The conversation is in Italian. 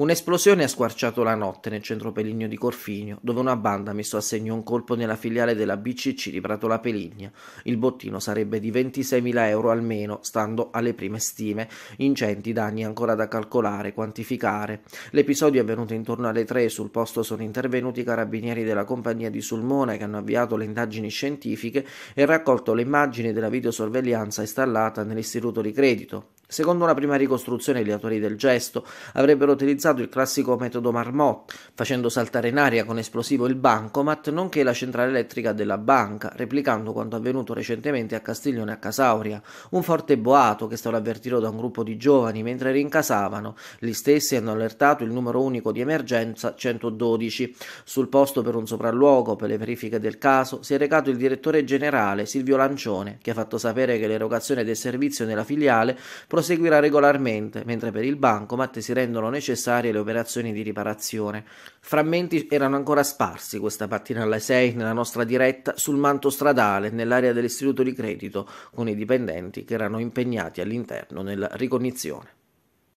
Un'esplosione ha squarciato la notte nel centro Peligno di Corfinio, dove una banda ha messo a segno un colpo nella filiale della BCC di Pratola Peligna. Il bottino sarebbe di 26.000 euro almeno, stando alle prime stime. Incenti danni ancora da calcolare, quantificare. L'episodio è avvenuto intorno alle 3 sul posto sono intervenuti i carabinieri della compagnia di Sulmona che hanno avviato le indagini scientifiche e raccolto le immagini della videosorveglianza installata nell'istituto di credito. Secondo una prima ricostruzione, gli autori del gesto avrebbero utilizzato il classico metodo marmot, facendo saltare in aria con esplosivo il bancomat, nonché la centrale elettrica della banca, replicando quanto avvenuto recentemente a Castiglione a Casauria, un forte boato che è stato avvertito da un gruppo di giovani mentre rincasavano. Gli stessi hanno allertato il numero unico di emergenza 112. Sul posto per un sopralluogo per le verifiche del caso si è recato il direttore generale Silvio Lancione, che ha fatto sapere che l'erogazione del servizio nella filiale seguirà regolarmente, mentre per il bancomat si rendono necessarie le operazioni di riparazione. Frammenti erano ancora sparsi questa mattina alle 6 nella nostra diretta sul manto stradale nell'area dell'istituto di credito, con i dipendenti che erano impegnati all'interno nella ricognizione.